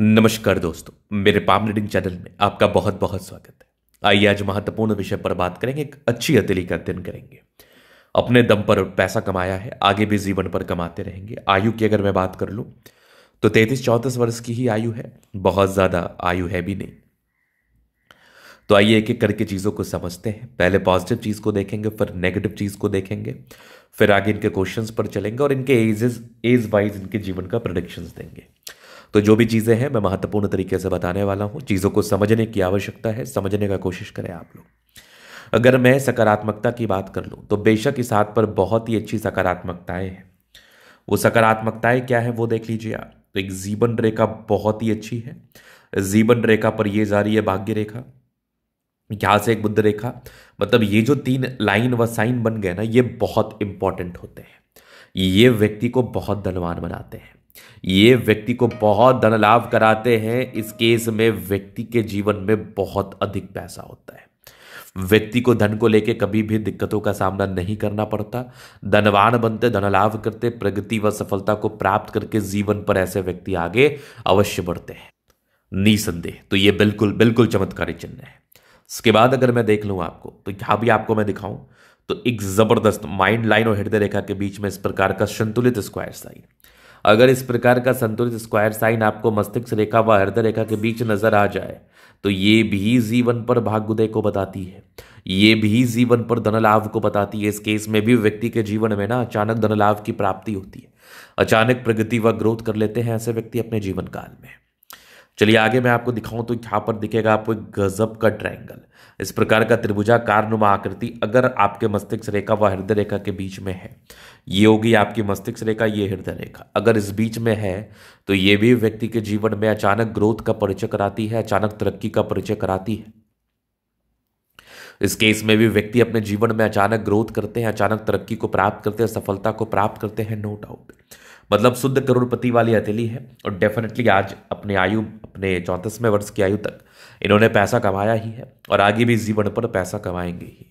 नमस्कार दोस्तों मेरे पाम रीडिंग चैनल में आपका बहुत बहुत स्वागत है आइए आज महत्वपूर्ण विषय पर बात करेंगे एक अच्छी हथेली का अध्ययन करेंगे अपने दम पर पैसा कमाया है आगे भी जीवन पर कमाते रहेंगे आयु की अगर मैं बात कर लूँ तो तैतीस चौंतीस वर्ष की ही आयु है बहुत ज़्यादा आयु है भी नहीं तो आइए एक एक करके चीज़ों को समझते हैं पहले पॉजिटिव चीज़ को देखेंगे फिर नेगेटिव चीज़ को देखेंगे फिर आगे इनके क्वेश्चंस पर चलेंगे और इनके एजेस एज वाइज इनके जीवन का प्रोडिक्शंस देंगे तो जो भी चीज़ें हैं मैं महत्वपूर्ण तरीके से बताने वाला हूँ चीज़ों को समझने की आवश्यकता है समझने का कोशिश करें आप लोग अगर मैं सकारात्मकता की बात कर लूँ तो बेशक इस हाथ पर बहुत ही अच्छी सकारात्मकताएँ हैं वो सकारात्मकताएँ क्या है वो देख लीजिए आप तो एक जीवन रेखा बहुत ही अच्छी है जीवन रेखा पर ये जा रही है भाग्य रेखा यहाँ से एक बुद्ध रेखा मतलब ये जो तीन लाइन व साइन बन गए ना ये बहुत इंपॉर्टेंट होते हैं ये व्यक्ति को बहुत धनवान बनाते हैं ये व्यक्ति को बहुत धन लाभ कराते हैं इस केस में व्यक्ति के जीवन में बहुत अधिक पैसा होता है व्यक्ति को धन को लेके कभी भी दिक्कतों का सामना नहीं करना पड़ता धनवान बनते धन लाभ करते प्रगति व सफलता को प्राप्त करके जीवन पर ऐसे व्यक्ति आगे अवश्य बढ़ते हैं निसंदेह तो ये बिल्कुल बिल्कुल चमत्कारी चिन्ह है इसके बाद अगर मैं देख लूँ आपको तो यहाँ भी आपको मैं दिखाऊं तो एक जबरदस्त माइंड लाइन और हृदय रेखा के बीच में इस प्रकार का संतुलित स्क्वायर साइन अगर इस प्रकार का संतुलित स्क्वायर साइन आपको मस्तिष्क रेखा व हृदय रेखा के बीच नजर आ जाए तो ये भी जीवन पर भाग्योदय को बताती है ये भी जीवन पर धनलाभ को बताती है इस केस में भी व्यक्ति के जीवन में ना अचानक धनलाभ की प्राप्ति होती है अचानक प्रगति व ग्रोथ कर लेते हैं ऐसे व्यक्ति अपने जीवन काल में चलिए आगे मैं आपको दिखाऊं तो यहाँ पर दिखेगा आपको एक गजब का ट्रायंगल इस प्रकार का त्रिभुजा कारनुमा आकृति अगर आपके मस्तिष्क रेखा व हृदय रेखा के बीच में है ये होगी आपकी मस्तिष्क रेखा ये हृदय रेखा अगर इस बीच में है तो ये भी व्यक्ति के जीवन में अचानक ग्रोथ का परिचय कराती है अचानक तरक्की का परिचय कराती है इस केस में भी व्यक्ति अपने जीवन में अचानक ग्रोथ करते हैं अचानक तरक्की को प्राप्त करते हैं सफलता को प्राप्त करते हैं नो डाउट मतलब शुद्ध करोड़पति वाली हथेली है और डेफिनेटली आज अपने आयु अपने चौंतीसवें वर्ष की आयु तक इन्होंने पैसा कमाया ही है और आगे भी जीवन पर पैसा कमाएंगे ही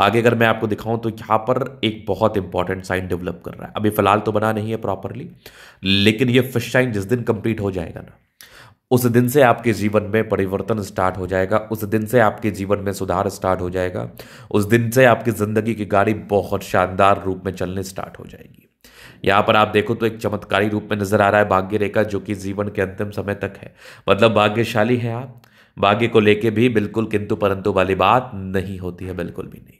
आगे अगर मैं आपको दिखाऊं तो यहाँ पर एक बहुत इंपॉर्टेंट साइन डेवलप कर रहा है अभी फिलहाल तो बना नहीं है प्रॉपरली लेकिन ये फिश साइन जिस दिन कंप्लीट हो जाएगा ना उस दिन से आपके जीवन में परिवर्तन स्टार्ट हो जाएगा उस दिन से आपके जीवन में सुधार स्टार्ट हो जाएगा उस दिन से आपकी ज़िंदगी की गाड़ी बहुत शानदार रूप में चलने स्टार्ट हो जाएगी यहाँ पर आप देखो तो एक चमत्कारी रूप में नज़र आ रहा है भाग्य रेखा जो कि जीवन के अंतिम समय तक है मतलब भाग्यशाली है आप भाग्य को लेके भी बिल्कुल किंतु परंतु वाली बात नहीं होती है बिल्कुल भी नहीं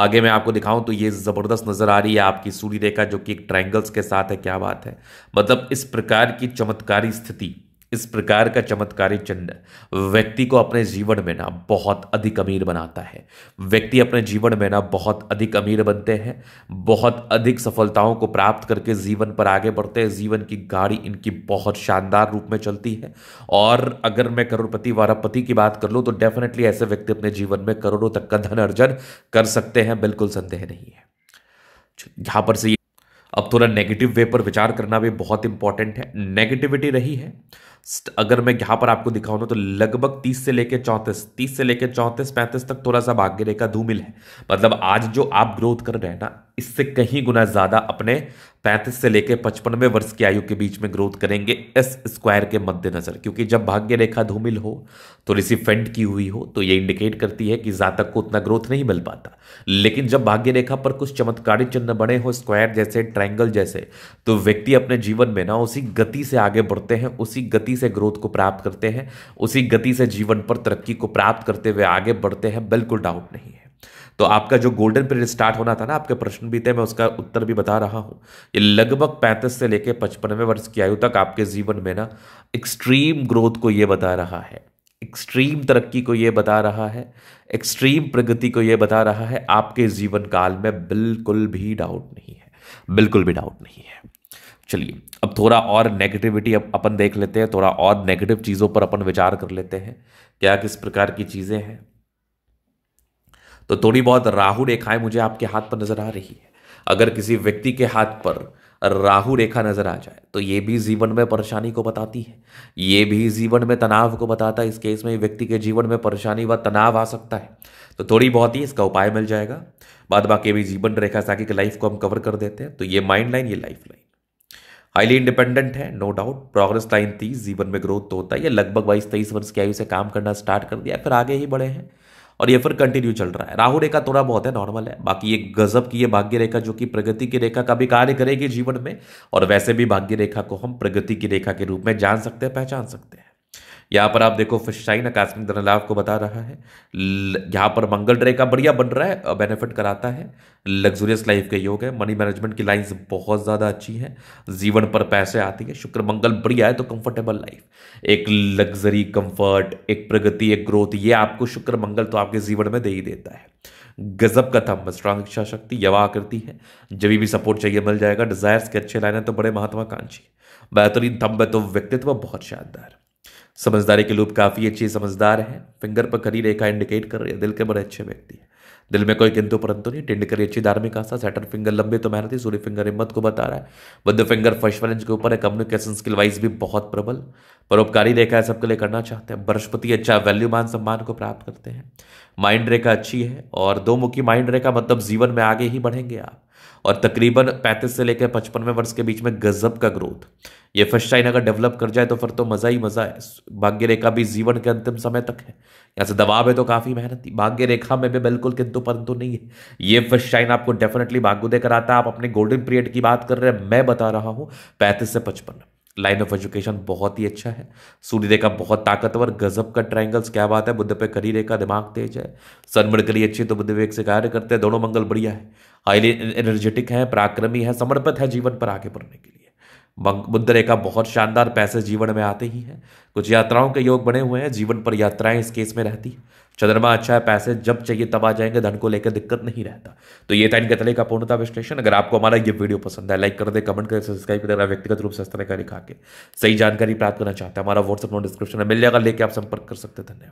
आगे मैं आपको दिखाऊं तो ये ज़बरदस्त नज़र आ रही है आपकी सूर्य रेखा जो कि एक ट्रायंगल्स के साथ है क्या बात है मतलब इस प्रकार की चमत्कारी स्थिति इस प्रकार का चमत्कारी चिन्ह व्यक्ति को अपने जीवन में ना बहुत अधिक अमीर बनाता है व्यक्ति अपने जीवन में ना बहुत अधिक अमीर बनते हैं बहुत अधिक सफलताओं को प्राप्त करके जीवन पर आगे बढ़ते हैं जीवन की गाड़ी इनकी बहुत शानदार रूप में चलती है और अगर मैं करोड़पति वारापति की बात कर लूँ तो डेफिनेटली ऐसे व्यक्ति अपने जीवन में करोड़ों तक का धन अर्जन कर सकते हैं बिल्कुल संदेह नहीं है यहाँ पर से अब थोड़ा नेगेटिव वे पर विचार करना भी बहुत इंपॉर्टेंट है नेगेटिविटी रही है अगर मैं यहाँ पर आपको दिखाऊँ तो लगभग तीस से लेकर चौंतीस तीस से लेकर चौंतीस पैंतीस तक थोड़ा सा भाग्य रेखा धूमिल है मतलब आज जो आप ग्रोथ कर रहे हैं ना इससे कहीं गुना ज़्यादा अपने पैंतीस से लेकर पचपनवे वर्ष की आयु के बीच में ग्रोथ करेंगे एस स्क्वायर के मद्देनजर क्योंकि जब भाग्य रेखा धूमिल हो थोड़ी सी फेंड की हुई हो तो ये इंडिकेट करती है कि जातक को उतना ग्रोथ नहीं मिल पाता लेकिन जब भाग्य रेखा पर कुछ चमत्कारी चिन्ह बने हो स्क्वायर जैसे ट्रायंगल जैसे तो व्यक्ति अपने जीवन में ना उसी गति से आगे बढ़ते हैं उसी गति गति से ग्रोथ को प्राप्त करते हैं उसी गति से जीवन पर तरक्की को प्राप्त करते हुए आगे बढ़ते हैं बिल्कुल डाउट नहीं है तो आपका जो गोल्डन पीरियड स्टार्ट होना था ना आपके प्रश्न भी थे मैं उसका उत्तर भी बता रहा हूँ ये लगभग पैंतीस से लेकर पचपनवे वर्ष की आयु तक आपके जीवन में ना एक्सट्रीम ग्रोथ को ये बता रहा है एक्सट्रीम तरक्की को ये बता रहा है एक्सट्रीम प्रगति को ये बता रहा है आपके जीवन काल में बिल्कुल भी डाउट नहीं है बिल्कुल भी डाउट नहीं है चलिए थोड़ा और नेगेटिविटी अप, अपन देख लेते हैं थोड़ा और नेगेटिव चीज़ों पर अपन विचार कर लेते हैं क्या किस प्रकार की चीज़ें हैं तो थोड़ी बहुत राहु रेखाएं मुझे आपके हाथ पर नजर आ रही है अगर किसी व्यक्ति के हाथ पर राहु रेखा नजर आ जाए तो ये भी जीवन में परेशानी को बताती है ये भी जीवन में तनाव को बताता है इस केस में व्यक्ति के जीवन में परेशानी व तनाव आ सकता है तो थोड़ी बहुत ही इसका उपाय मिल जाएगा बाद बाकी भी जीवन रेखा साकी लाइफ को हम कवर कर देते हैं तो ये माइंड लाइन ये लाइफ लाइन हाईली इंडिपेंडेंट है नो डाउट प्रोग्रेस लाइन थी जीवन में ग्रोथ तो होता है या लगभग बाईस तेईस वर्ष की आयु से काम करना स्टार्ट कर दिया फिर आगे ही बढ़े हैं और ये फिर कंटिन्यू चल रहा है राहु रेखा थोड़ा बहुत है नॉर्मल है बाकी एक गजब की ये भाग्य रेखा जो कि प्रगति की रेखा का भी कार्य करेगी जीवन में और वैसे भी भाग्य रेखा को हम प्रगति की रेखा के रूप में जान सकते हैं पहचान सकते हैं यहाँ पर आप देखो फिशाइन अकास्मिक धनलाभ को बता रहा है यहाँ पर मंगल ड्रे का बढ़िया बन रहा है बेनिफिट कराता है लग्जूरियस लाइफ के योग है मनी मैनेजमेंट की लाइंस बहुत ज़्यादा अच्छी हैं जीवन पर पैसे आती है शुक्र मंगल बढ़िया है तो कंफर्टेबल लाइफ एक लग्जरी कंफर्ट एक प्रगति एक ग्रोथ ये आपको शुक्र मंगल तो आपके जीवन में दे ही देता है गजब का थम स्ट्रांग इच्छा शक्ति यवा करती है जब भी सपोर्ट चाहिए मिल जाएगा डिजायर्स के अच्छे लाइन है तो बड़े महत्वाकांक्षी बेहतरीन थम्ब है तो व्यक्तित्व बहुत शानदार समझदारी के लोग काफ़ी अच्छी समझदार हैं फिंगर पर खड़ी रेखा इंडिकेट कर रही है दिल के बड़े अच्छे व्यक्ति हैं दिल में कोई किंतु परंतु नहीं टिंड करी अच्छी धार्मिक आस्था सेटन फिंगर लंबे तो मेहनत ही सूर्य फिंगर हिम्मत को बता रहा है बद फिंगर फर्स्ट बैलेंस के ऊपर है कम्युनिकेशन स्किल वाइज भी बहुत प्रबल परोपकारी रेखा है सबके लिए करना चाहते हैं बृहस्पति अच्छा वैल्यू मान सम्मान को प्राप्त करते हैं माइंड रेखा अच्छी है और दो मुखी माइंड रेखा मतलब जीवन में आगे ही बढ़ेंगे आप और तकरीबन 35 से लेकर पचपनवे वर्ष के बीच में गजब का ग्रोथ ये फर्स्ट लाइन अगर डेवलप कर जाए तो फिर तो मज़ा ही मज़ा है भाग्य रेखा भी जीवन के अंतिम समय तक है यहाँ से दबाव है तो काफ़ी मेहनत ही भाग्य रेखा में भी बिल्कुल किंतु परंतु नहीं है ये फर्स्ट लाइन आपको डेफिनेटली भाग्योदय कराता है आप अपने गोल्डन पीरियड की बात कर रहे हैं मैं बता रहा हूँ पैंतीस से पचपन लाइन ऑफ एजुकेशन बहुत ही अच्छा है सूर्य रेखा बहुत ताकतवर गजब का ट्रायंगल्स क्या बात है बुद्ध पे करी रेखा दिमाग तेज है सनमण के लिए अच्छी तो बुद्ध वेग से कार्य करते हैं दोनों मंगल बढ़िया है हाईली एनर्जेटिक है पराक्रमी है समर्पित है जीवन पर आगे बढ़ने के लिए बुद्ध रेखा बहुत शानदार पैसे जीवन में आते ही हैं कुछ यात्राओं के योग बने हुए हैं जीवन पर यात्राएं इस केस में रहती है चंद्रमा अच्छा है पैसे जब चाहिए तब आ जाएंगे धन को लेकर दिक्कत नहीं रहता तो ये था इनके तले का पूर्णता विश्लेषण अगर आपको हमारा ये वीडियो पसंद है लाइक कर दे कमेंट कर सब्सक्राइब कर व्यक्तिगत रूप से इस तरह का लिखा के सही जानकारी प्राप्त करना चाहते हैं हमारा व्हाट्सअप नोट डिस्क्रिप्शन में मिल जाएगा लेके आप संपर्क कर सकते धन्यवाद